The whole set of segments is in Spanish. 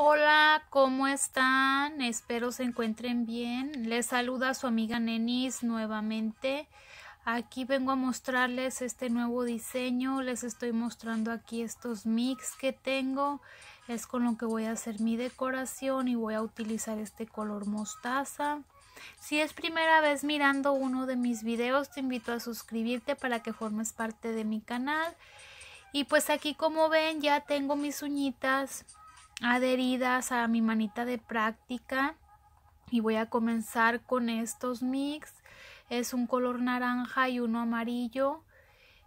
Hola, ¿cómo están? Espero se encuentren bien. Les saluda su amiga Nenis nuevamente. Aquí vengo a mostrarles este nuevo diseño. Les estoy mostrando aquí estos mix que tengo. Es con lo que voy a hacer mi decoración y voy a utilizar este color mostaza. Si es primera vez mirando uno de mis videos, te invito a suscribirte para que formes parte de mi canal. Y pues aquí como ven ya tengo mis uñitas adheridas a mi manita de práctica y voy a comenzar con estos mix es un color naranja y uno amarillo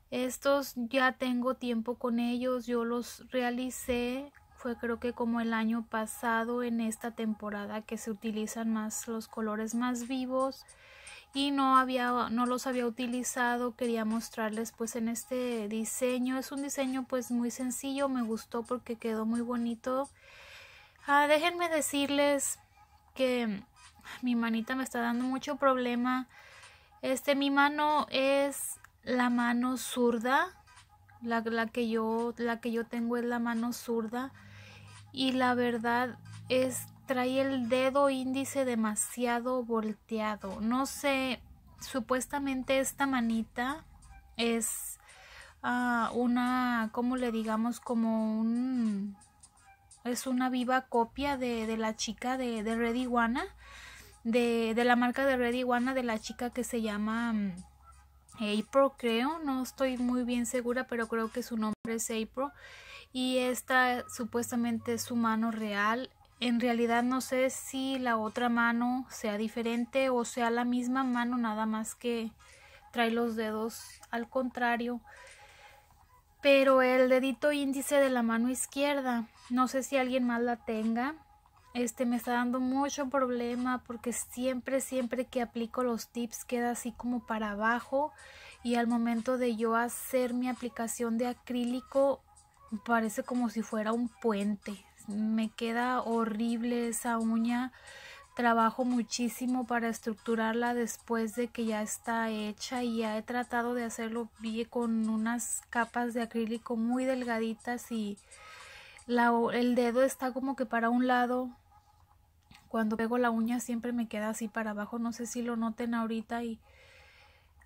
estos ya tengo tiempo con ellos yo los realicé fue creo que como el año pasado en esta temporada que se utilizan más los colores más vivos y no había no los había utilizado quería mostrarles pues en este diseño es un diseño pues muy sencillo me gustó porque quedó muy bonito Ah, déjenme decirles que mi manita me está dando mucho problema. Este, mi mano es la mano zurda. La, que yo, la que yo tengo es la mano zurda. Y la verdad es, trae el dedo índice demasiado volteado. No sé, supuestamente esta manita es ah, una, como le digamos, como un es una viva copia de, de la chica de, de Red Iguana, de, de, la marca de Red Iguana, de la chica que se llama mm, April, creo, no estoy muy bien segura, pero creo que su nombre es April. Y esta supuestamente es su mano real. En realidad no sé si la otra mano sea diferente o sea la misma mano, nada más que trae los dedos al contrario pero el dedito índice de la mano izquierda. No sé si alguien más la tenga. Este me está dando mucho problema porque siempre, siempre que aplico los tips queda así como para abajo y al momento de yo hacer mi aplicación de acrílico parece como si fuera un puente. Me queda horrible esa uña trabajo muchísimo para estructurarla después de que ya está hecha y ya he tratado de hacerlo bien con unas capas de acrílico muy delgaditas y el dedo está como que para un lado cuando pego la uña siempre me queda así para abajo no sé si lo noten ahorita y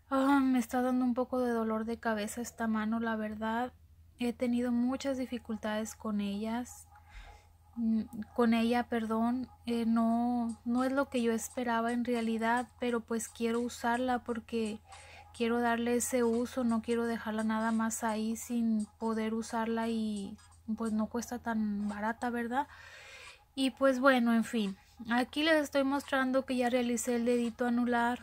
ah, me está dando un poco de dolor de cabeza esta mano la verdad he tenido muchas dificultades con ellas Mm, con ella, perdón, eh, no, no es lo que yo esperaba en realidad, pero pues quiero usarla porque quiero darle ese uso, no quiero dejarla nada más ahí sin poder usarla y pues no cuesta tan barata, ¿verdad? Y pues bueno, en fin, aquí les estoy mostrando que ya realicé el dedito anular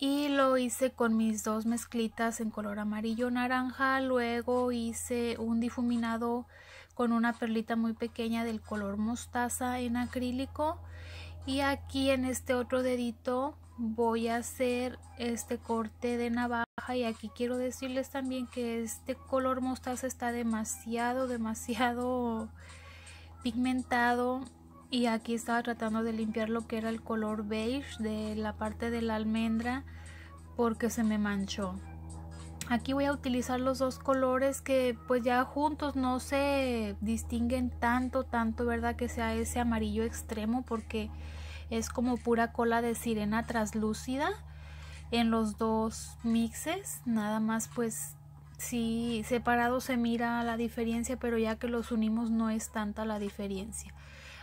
y lo hice con mis dos mezclitas en color amarillo naranja, luego hice un difuminado con una perlita muy pequeña del color mostaza en acrílico y aquí en este otro dedito voy a hacer este corte de navaja y aquí quiero decirles también que este color mostaza está demasiado demasiado pigmentado y aquí estaba tratando de limpiar lo que era el color beige de la parte de la almendra porque se me manchó aquí voy a utilizar los dos colores que pues ya juntos no se distinguen tanto tanto verdad que sea ese amarillo extremo porque es como pura cola de sirena traslúcida en los dos mixes nada más pues si separado se mira la diferencia pero ya que los unimos no es tanta la diferencia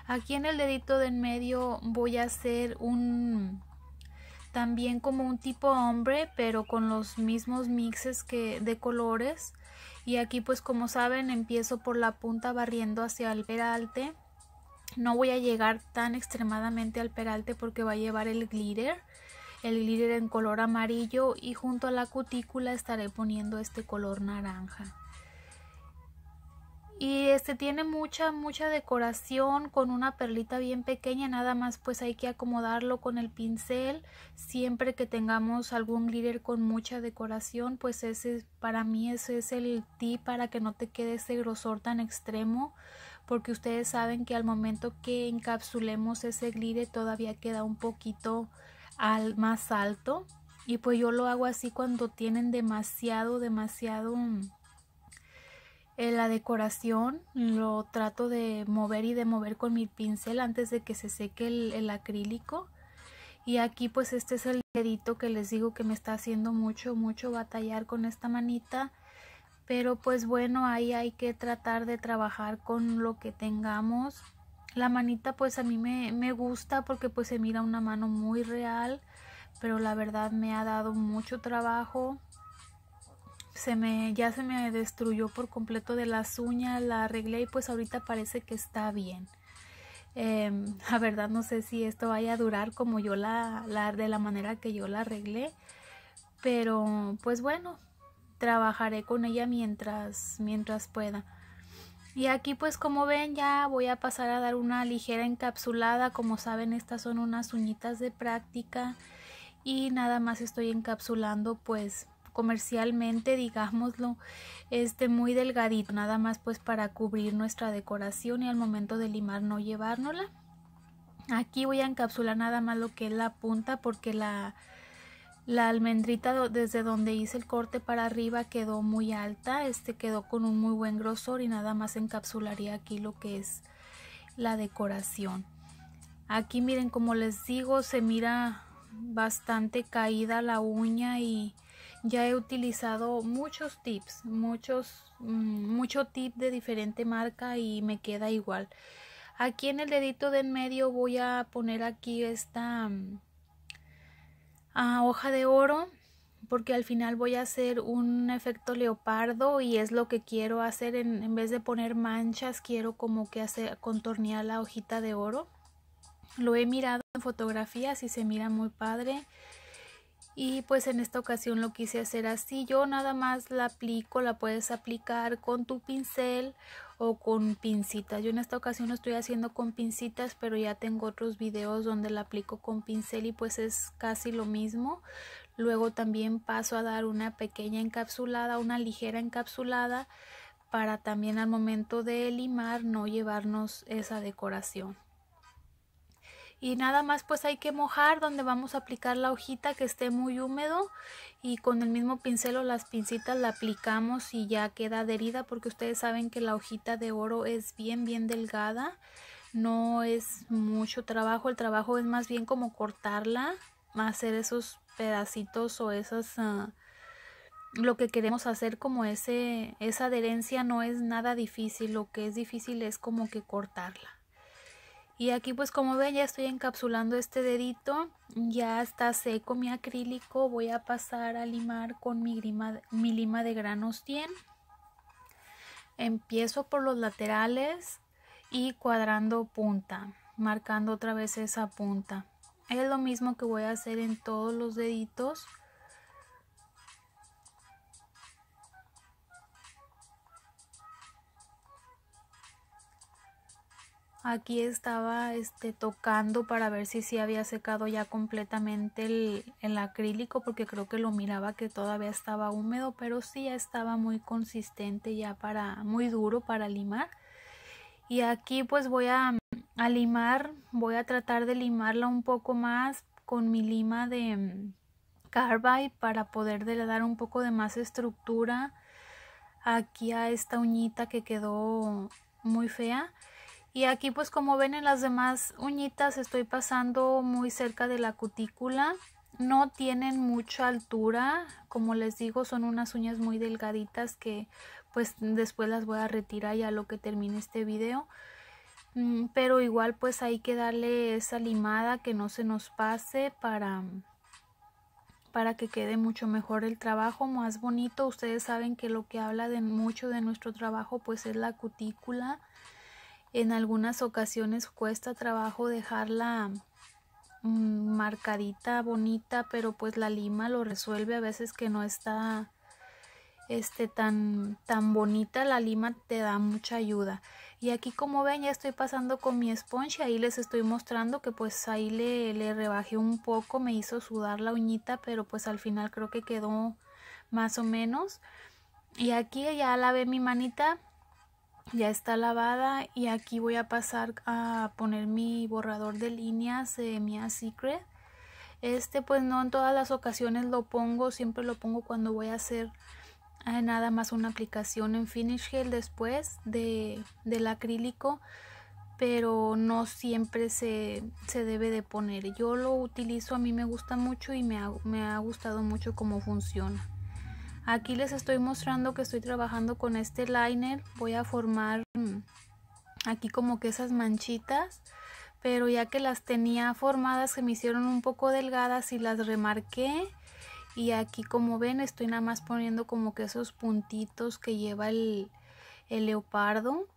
aquí en el dedito de en medio voy a hacer un también como un tipo hombre pero con los mismos mixes que de colores y aquí pues como saben empiezo por la punta barriendo hacia el peralte no voy a llegar tan extremadamente al peralte porque va a llevar el glitter el glitter en color amarillo y junto a la cutícula estaré poniendo este color naranja y este tiene mucha mucha decoración con una perlita bien pequeña nada más pues hay que acomodarlo con el pincel siempre que tengamos algún glitter con mucha decoración pues ese para mí ese es el tip para que no te quede ese grosor tan extremo porque ustedes saben que al momento que encapsulemos ese glitter todavía queda un poquito al más alto y pues yo lo hago así cuando tienen demasiado demasiado mm, eh, la decoración lo trato de mover y de mover con mi pincel antes de que se seque el, acrílico y aquí pues este es el dedito que les digo que me está haciendo mucho mucho batallar con esta manita pero pues bueno ahí hay que tratar de trabajar con lo que tengamos la manita pues a mí me, me gusta porque pues se mira una mano muy real pero la verdad me ha dado mucho trabajo se me, ya se me destruyó por completo de las uñas, la arreglé y pues ahorita parece que está bien. Em, la verdad no sé si esto vaya a durar como yo la, la, de la manera que yo la arreglé, pero pues bueno, trabajaré con ella mientras, mientras pueda. Y aquí pues como ven ya voy a pasar a dar una ligera encapsulada, como saben estas son unas uñitas de práctica y nada más estoy encapsulando pues comercialmente, digámoslo, este muy delgadito, nada más pues para cubrir nuestra decoración y al momento de limar no llevárnosla. Aquí voy a encapsular nada más lo que es la punta porque la, la almendrita desde donde hice el corte para arriba quedó muy alta, este quedó con un muy buen grosor y nada más encapsularía aquí lo que es la decoración. Aquí miren como les digo se mira bastante caída la uña y ya he utilizado muchos tips, muchos, mm, mucho tip de diferente marca y me queda igual. Aquí en el dedito de en medio voy a poner aquí esta mm, ah, hoja de oro porque al final voy a hacer un efecto leopardo y es lo que quiero hacer en, en vez de poner manchas quiero como que hacer contornear la hojita de oro lo he mirado en fotografías y se mira muy padre y pues en esta ocasión lo quise hacer así yo nada más la aplico la puedes aplicar con tu pincel o con pincitas yo en esta ocasión lo estoy haciendo con pincitas pero ya tengo otros videos donde la aplico con pincel y pues es casi lo mismo luego también paso a dar una pequeña encapsulada una ligera encapsulada para también al momento de limar no llevarnos esa decoración y nada más pues hay que mojar donde vamos a aplicar la hojita que esté muy húmedo y con el mismo pincel o las pincitas la aplicamos y ya queda adherida porque ustedes saben que la hojita de oro es bien bien delgada no es mucho trabajo el trabajo es más bien como cortarla hacer esos pedacitos o esas ah, lo que queremos hacer como ese esa adherencia no es nada difícil lo que es difícil es como que cortarla y aquí pues como ven ya estoy encapsulando este dedito, ya está seco mi acrílico, voy a pasar a limar con mi, mi lima de granos 100. Empiezo por los laterales y cuadrando punta, marcando otra vez esa punta. Es lo mismo que voy a hacer en todos los deditos. Aquí estaba este, tocando para ver si sí había secado ya completamente el, acrílico porque creo que lo miraba que todavía estaba húmedo, pero sí ya estaba muy consistente ya para, muy duro para limar. Y aquí pues voy a, limar, voy a tratar de limarla un poco más con mi lima de carbide para poder dar un poco de más estructura aquí a esta uñita que quedó muy fea y aquí pues como ven en las demás uñitas estoy pasando muy cerca de la cutícula no tienen mucha altura como les digo son unas uñas muy delgaditas que pues después las voy a retirar ya lo que termine este video mm, pero igual pues hay que darle esa limada que no se nos pase para para que quede mucho mejor el trabajo, más bonito. Ustedes saben que lo que habla de mucho de nuestro trabajo pues es la cutícula en algunas ocasiones cuesta trabajo dejarla mm, marcadita, bonita, pero pues la lima lo resuelve a veces que no está este, tan, tan bonita, la lima te da mucha ayuda. Y aquí como ven ya estoy pasando con mi esponja, ahí les estoy mostrando que pues ahí le, le rebajé un poco, me hizo sudar la uñita, pero pues al final creo que quedó más o menos. Y aquí ya la ve mi manita, ya está lavada y aquí voy a pasar a poner mi borrador de líneas de Mia Secret este pues no en todas las ocasiones lo pongo siempre lo pongo cuando voy a hacer eh, nada más una aplicación en finish gel después de, del acrílico pero no siempre se, debe de poner yo lo utilizo a mí me gusta mucho y me me ha gustado mucho cómo funciona Aquí les estoy mostrando que estoy trabajando con este liner. Voy a formar mm, aquí como que esas manchitas. Pero ya que las tenía formadas se me hicieron un poco delgadas y las remarqué. Y aquí como ven estoy nada más poniendo como que esos puntitos que lleva el, leopardo.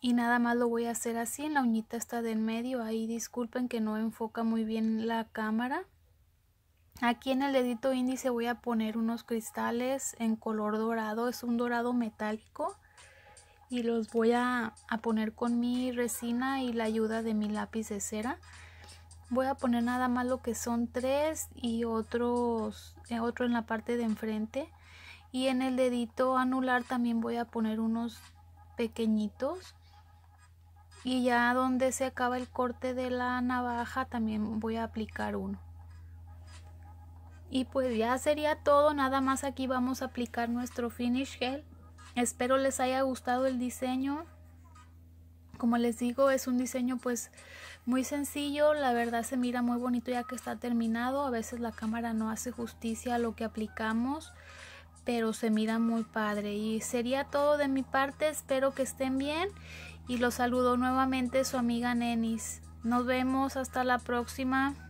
Y nada más lo voy a hacer así la uñita está de en medio. Ahí disculpen que no enfoca muy bien la cámara. Aquí en el dedito índice voy a poner unos cristales en color dorado, es un dorado metálico y los voy a, poner con mi resina y la ayuda de mi lápiz de cera. Voy a poner nada más lo que son tres y otros, eh, otro en la parte de enfrente y en el dedito anular también voy a poner unos pequeñitos y ya donde se acaba el corte de la navaja también voy a aplicar uno. Y pues ya sería todo, nada más aquí vamos a aplicar nuestro finish gel. Espero les haya gustado el diseño. Como les digo, es un diseño pues muy sencillo, la verdad se mira muy bonito ya que está terminado. A veces la cámara no hace justicia a lo que aplicamos, pero se mira muy padre. Y sería todo de mi parte, espero que estén bien y los saludo nuevamente su amiga Nenis. Nos vemos hasta la próxima.